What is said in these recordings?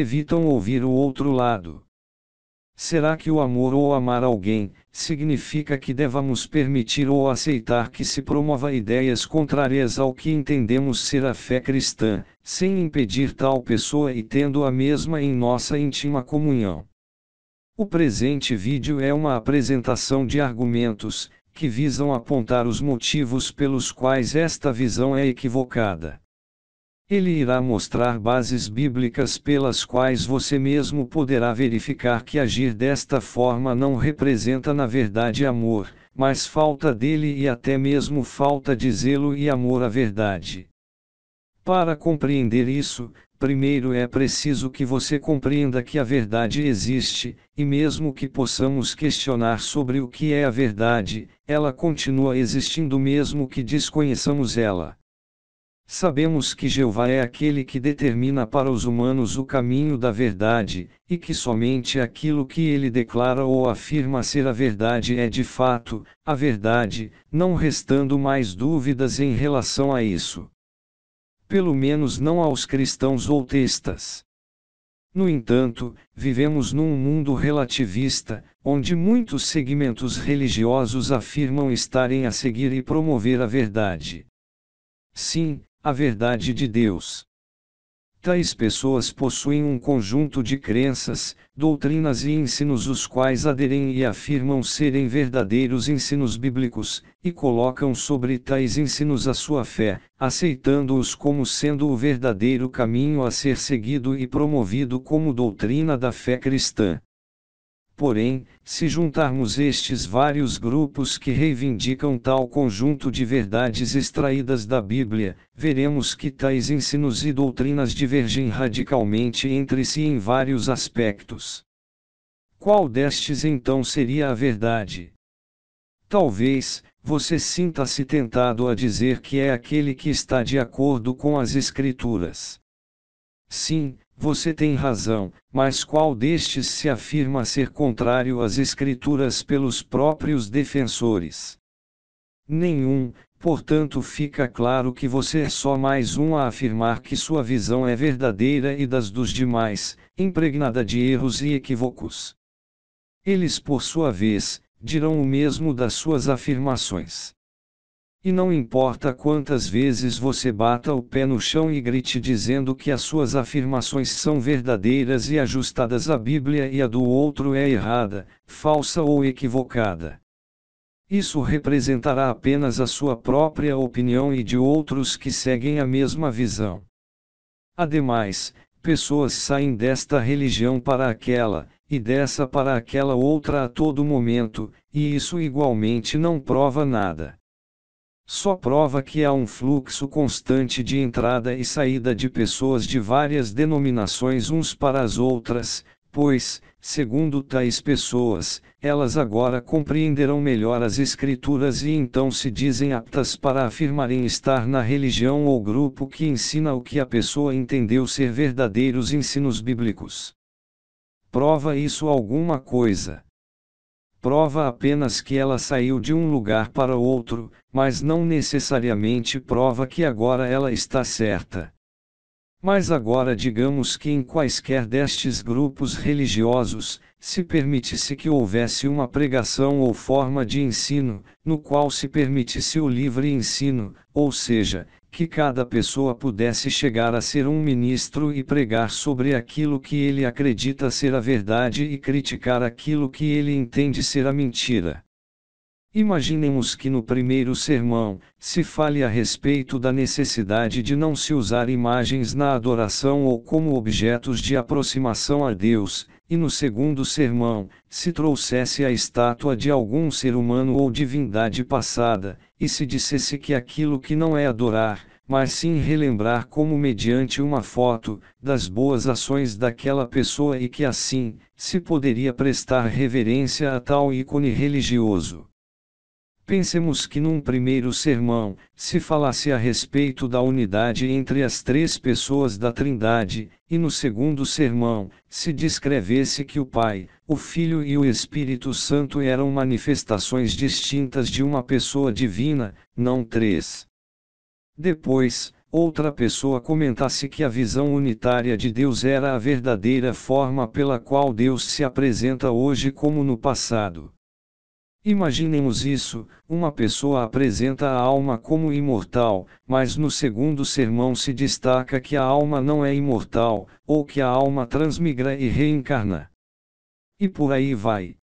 evitam ouvir o outro lado. Será que o amor ou amar alguém significa que devamos permitir ou aceitar que se promova ideias contrárias ao que entendemos ser a fé cristã, sem impedir tal pessoa e tendo a mesma em nossa íntima comunhão? O presente vídeo é uma apresentação de argumentos que visam apontar os motivos pelos quais esta visão é equivocada. Ele irá mostrar bases bíblicas pelas quais você mesmo poderá verificar que agir desta forma não representa na verdade amor, mas falta dele e até mesmo falta de zelo e amor à verdade. Para compreender isso, primeiro é preciso que você compreenda que a verdade existe, e mesmo que possamos questionar sobre o que é a verdade, ela continua existindo mesmo que desconheçamos ela. Sabemos que Jeová é aquele que determina para os humanos o caminho da verdade, e que somente aquilo que ele declara ou afirma ser a verdade é de fato, a verdade, não restando mais dúvidas em relação a isso. Pelo menos não aos cristãos ou textas. No entanto, vivemos num mundo relativista, onde muitos segmentos religiosos afirmam estarem a seguir e promover a verdade. Sim, a verdade de Deus. Tais pessoas possuem um conjunto de crenças, doutrinas e ensinos os quais aderem e afirmam serem verdadeiros ensinos bíblicos, e colocam sobre tais ensinos a sua fé, aceitando-os como sendo o verdadeiro caminho a ser seguido e promovido como doutrina da fé cristã. Porém, se juntarmos estes vários grupos que reivindicam tal conjunto de verdades extraídas da Bíblia, veremos que tais ensinos e doutrinas divergem radicalmente entre si em vários aspectos. Qual destes então seria a verdade? Talvez, você sinta-se tentado a dizer que é aquele que está de acordo com as Escrituras. Sim, você tem razão, mas qual destes se afirma ser contrário às Escrituras pelos próprios defensores? Nenhum, portanto, fica claro que você é só mais um a afirmar que sua visão é verdadeira e das dos demais, impregnada de erros e equívocos. Eles, por sua vez, dirão o mesmo das suas afirmações e não importa quantas vezes você bata o pé no chão e grite dizendo que as suas afirmações são verdadeiras e ajustadas à Bíblia e a do outro é errada, falsa ou equivocada. Isso representará apenas a sua própria opinião e de outros que seguem a mesma visão. Ademais, pessoas saem desta religião para aquela, e dessa para aquela outra a todo momento, e isso igualmente não prova nada só prova que há um fluxo constante de entrada e saída de pessoas de várias denominações uns para as outras, pois, segundo tais pessoas, elas agora compreenderão melhor as Escrituras e então se dizem aptas para afirmarem estar na religião ou grupo que ensina o que a pessoa entendeu ser verdadeiros ensinos bíblicos. Prova isso alguma coisa prova apenas que ela saiu de um lugar para outro, mas não necessariamente prova que agora ela está certa. Mas agora digamos que em quaisquer destes grupos religiosos, se permitisse que houvesse uma pregação ou forma de ensino, no qual se permitisse o livre ensino, ou seja, que cada pessoa pudesse chegar a ser um ministro e pregar sobre aquilo que ele acredita ser a verdade e criticar aquilo que ele entende ser a mentira. Imaginemos que no primeiro sermão se fale a respeito da necessidade de não se usar imagens na adoração ou como objetos de aproximação a Deus, e no segundo sermão se trouxesse a estátua de algum ser humano ou divindade passada, e se dissesse que aquilo que não é adorar, mas sim relembrar como mediante uma foto, das boas ações daquela pessoa e que assim, se poderia prestar reverência a tal ícone religioso. Pensemos que num primeiro sermão, se falasse a respeito da unidade entre as três pessoas da Trindade, e no segundo sermão, se descrevesse que o Pai, o Filho e o Espírito Santo eram manifestações distintas de uma pessoa divina, não três. Depois, outra pessoa comentasse que a visão unitária de Deus era a verdadeira forma pela qual Deus se apresenta hoje como no passado. Imaginemos isso: uma pessoa apresenta a alma como imortal, mas no segundo sermão se destaca que a alma não é imortal, ou que a alma transmigra e reencarna. E por aí vai.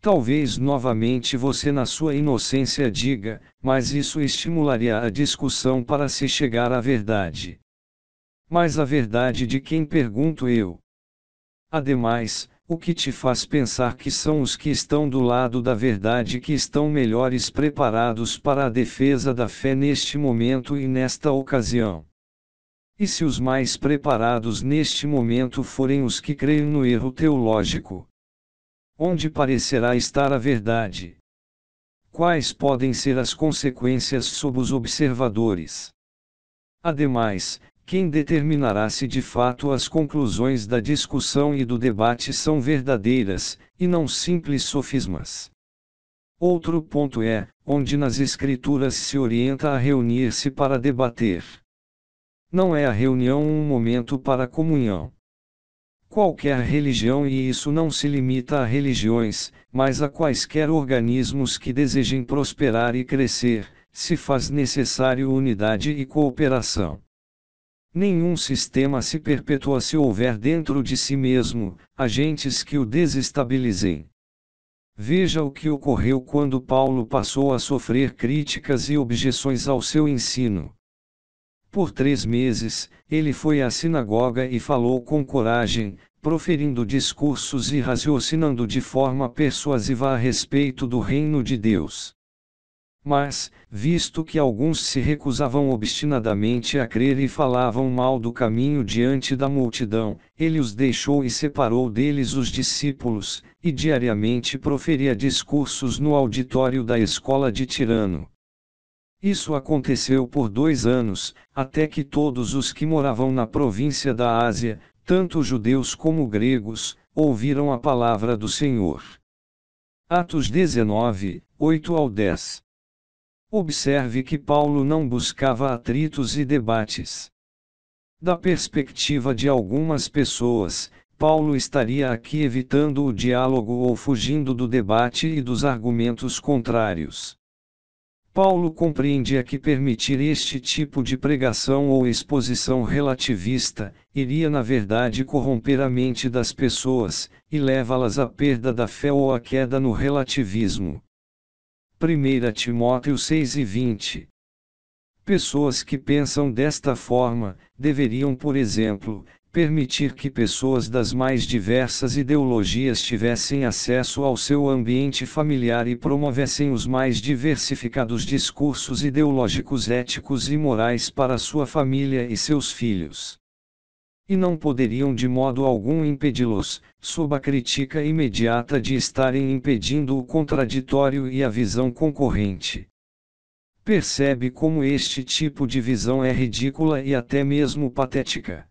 Talvez novamente você, na sua inocência, diga, mas isso estimularia a discussão para se chegar à verdade. Mas a verdade de quem pergunto eu? Ademais, o que te faz pensar que são os que estão do lado da verdade que estão melhores preparados para a defesa da fé neste momento e nesta ocasião. E se os mais preparados neste momento forem os que creem no erro teológico? Onde parecerá estar a verdade? Quais podem ser as consequências sob os observadores? Ademais, quem determinará se de fato as conclusões da discussão e do debate são verdadeiras, e não simples sofismas. Outro ponto é, onde nas Escrituras se orienta a reunir-se para debater. Não é a reunião um momento para comunhão. Qualquer religião, e isso não se limita a religiões, mas a quaisquer organismos que desejem prosperar e crescer, se faz necessário unidade e cooperação. Nenhum sistema se perpetua se houver dentro de si mesmo agentes que o desestabilizem. Veja o que ocorreu quando Paulo passou a sofrer críticas e objeções ao seu ensino. Por três meses, ele foi à sinagoga e falou com coragem, proferindo discursos e raciocinando de forma persuasiva a respeito do reino de Deus. Mas, visto que alguns se recusavam obstinadamente a crer e falavam mal do caminho diante da multidão, ele os deixou e separou deles os discípulos, e diariamente proferia discursos no auditório da escola de Tirano. Isso aconteceu por dois anos, até que todos os que moravam na província da Ásia, tanto judeus como gregos, ouviram a palavra do Senhor. Atos 19, 8 ao 10 Observe que Paulo não buscava atritos e debates. Da perspectiva de algumas pessoas, Paulo estaria aqui evitando o diálogo ou fugindo do debate e dos argumentos contrários. Paulo compreendia que permitir este tipo de pregação ou exposição relativista iria, na verdade, corromper a mente das pessoas e levá-las à perda da fé ou à queda no relativismo. 1 Timóteo 6 e 20. Pessoas que pensam desta forma, deveriam, por exemplo, permitir que pessoas das mais diversas ideologias tivessem acesso ao seu ambiente familiar e promovessem os mais diversificados discursos ideológicos éticos e morais para sua família e seus filhos e não poderiam de modo algum impedi-los, sob a crítica imediata de estarem impedindo o contraditório e a visão concorrente. Percebe como este tipo de visão é ridícula e até mesmo patética.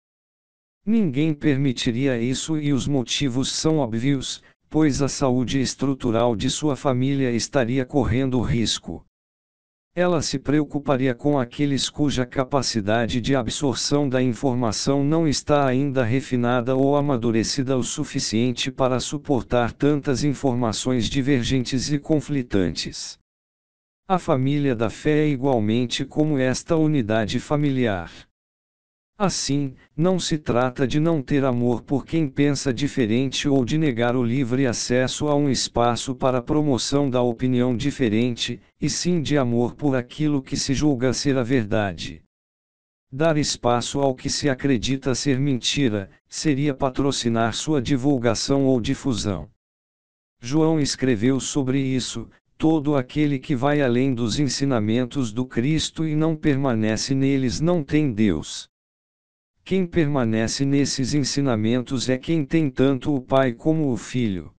Ninguém permitiria isso e os motivos são óbvios, pois a saúde estrutural de sua família estaria correndo risco ela se preocuparia com aqueles cuja capacidade de absorção da informação não está ainda refinada ou amadurecida o suficiente para suportar tantas informações divergentes e conflitantes. A família da fé é igualmente como esta unidade familiar. Assim, não se trata de não ter amor por quem pensa diferente ou de negar o livre acesso a um espaço para promoção da opinião diferente, e sim de amor por aquilo que se julga ser a verdade. Dar espaço ao que se acredita ser mentira seria patrocinar sua divulgação ou difusão. João escreveu sobre isso, todo aquele que vai além dos ensinamentos do Cristo e não permanece neles não tem Deus. Quem permanece nesses ensinamentos é quem tem tanto o Pai como o Filho.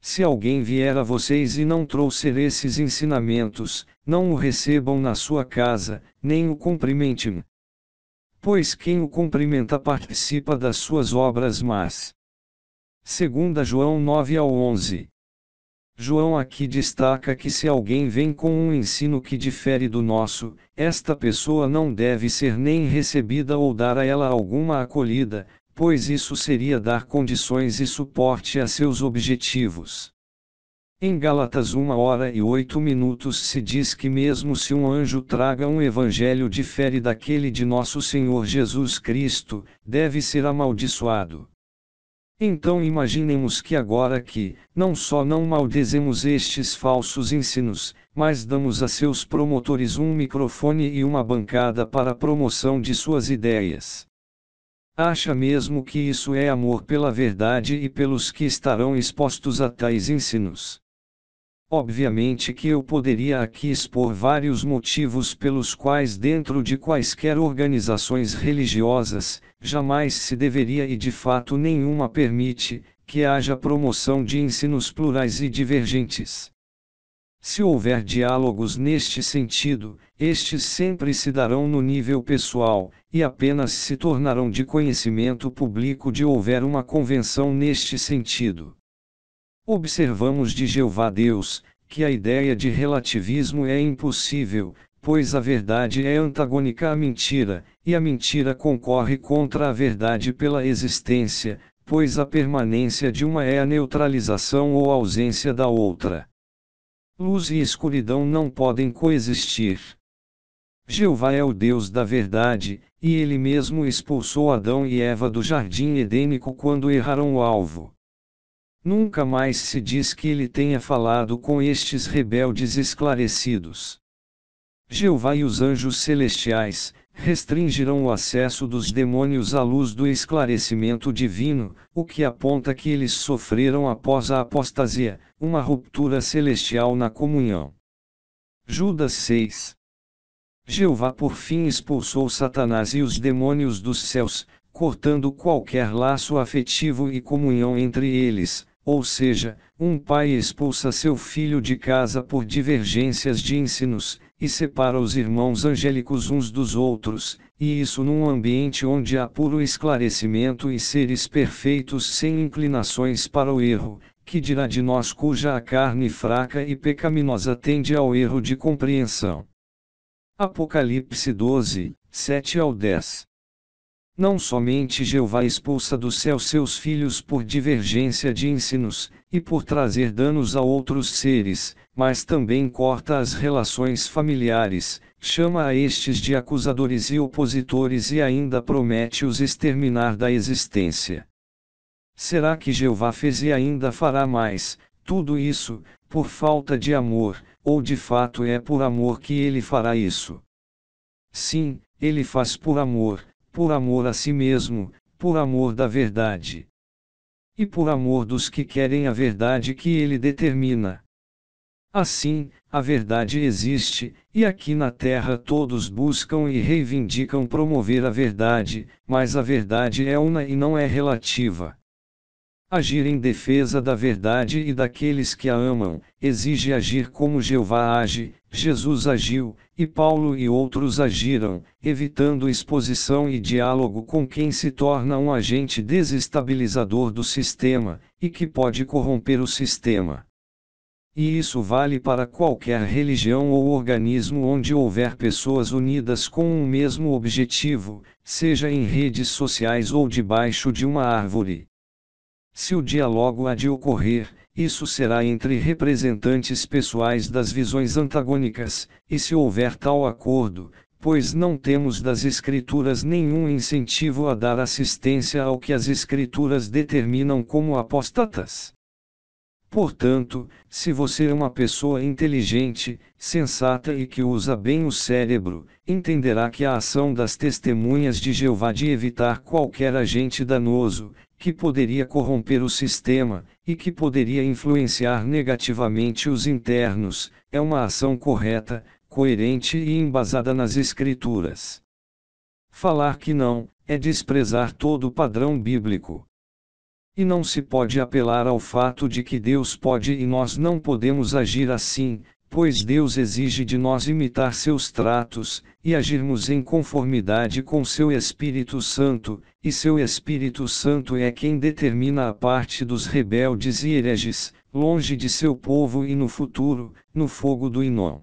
Se alguém vier a vocês e não trouxer esses ensinamentos, não o recebam na sua casa, nem o cumprimentem. Pois quem o cumprimenta participa das suas obras más. 2 João 9 ao 11 João aqui destaca que se alguém vem com um ensino que difere do nosso, esta pessoa não deve ser nem recebida ou dar a ela alguma acolhida, pois isso seria dar condições e suporte a seus objetivos. Em Gálatas 1 hora e 8 minutos se diz que mesmo se um anjo traga um evangelho difere daquele de nosso Senhor Jesus Cristo, deve ser amaldiçoado. Então imaginemos que agora que, não só não maldizemos estes falsos ensinos, mas damos a seus promotores um microfone e uma bancada para a promoção de suas ideias. Acha mesmo que isso é amor pela verdade e pelos que estarão expostos a tais ensinos? Obviamente que eu poderia aqui expor vários motivos pelos quais, dentro de quaisquer organizações religiosas, jamais se deveria e de fato nenhuma permite que haja promoção de ensinos plurais e divergentes. Se houver diálogos neste sentido, estes sempre se darão no nível pessoal, e apenas se tornarão de conhecimento público de houver uma convenção neste sentido. Observamos de Jeová Deus que a ideia de relativismo é impossível, pois a verdade é antagônica à mentira, e a mentira concorre contra a verdade pela existência, pois a permanência de uma é a neutralização ou ausência da outra. Luz e escuridão não podem coexistir. Jeová é o Deus da verdade, e ele mesmo expulsou Adão e Eva do jardim edênico quando erraram o alvo. Nunca mais se diz que ele tenha falado com estes rebeldes esclarecidos. Jeová e os anjos celestiais restringirão o acesso dos demônios à luz do esclarecimento divino, o que aponta que eles sofreram após a apostasia, uma ruptura celestial na comunhão. Judas 6 Jeová por fim expulsou Satanás e os demônios dos céus, cortando qualquer laço afetivo e comunhão entre eles, ou seja, um pai expulsa seu filho de casa por divergências de ensinos, e separa os irmãos angélicos uns dos outros, e isso num ambiente onde há puro esclarecimento e seres perfeitos sem inclinações para o erro, que dirá de nós cuja a carne fraca e pecaminosa tende ao erro de compreensão. Apocalipse 12, 7 ao 10 não somente Jeová expulsa do céu seus filhos por divergência de ensinos, e por trazer danos a outros seres, mas também corta as relações familiares, chama a estes de acusadores e opositores e ainda promete os exterminar da existência. Será que Jeová fez e ainda fará mais, tudo isso, por falta de amor, ou de fato é por amor que ele fará isso? Sim, ele faz por amor, por amor a si mesmo, por amor da verdade. E por amor dos que querem a verdade que ele determina. Assim, a verdade existe, e aqui na Terra todos buscam e reivindicam promover a verdade, mas a verdade é uma e não é relativa. Agir em defesa da verdade e daqueles que a amam, exige agir como Jeová age, Jesus agiu, e Paulo e outros agiram, evitando exposição e diálogo com quem se torna um agente desestabilizador do sistema, e que pode corromper o sistema. E isso vale para qualquer religião ou organismo onde houver pessoas unidas com um mesmo objetivo, seja em redes sociais ou debaixo de uma árvore. Se o diálogo há de ocorrer, isso será entre representantes pessoais das visões antagônicas, e se houver tal acordo, pois não temos das Escrituras nenhum incentivo a dar assistência ao que as Escrituras determinam como apostatas. Portanto, se você é uma pessoa inteligente, sensata e que usa bem o cérebro, entenderá que a ação das testemunhas de Jeová de evitar qualquer agente danoso, que poderia corromper o sistema, e que poderia influenciar negativamente os internos, é uma ação correta, coerente e embasada nas Escrituras. Falar que não, é desprezar todo o padrão bíblico. E não se pode apelar ao fato de que Deus pode e nós não podemos agir assim, pois Deus exige de nós imitar seus tratos, e agirmos em conformidade com seu Espírito Santo, e seu Espírito Santo é quem determina a parte dos rebeldes e hereges, longe de seu povo e no futuro, no fogo do Inó.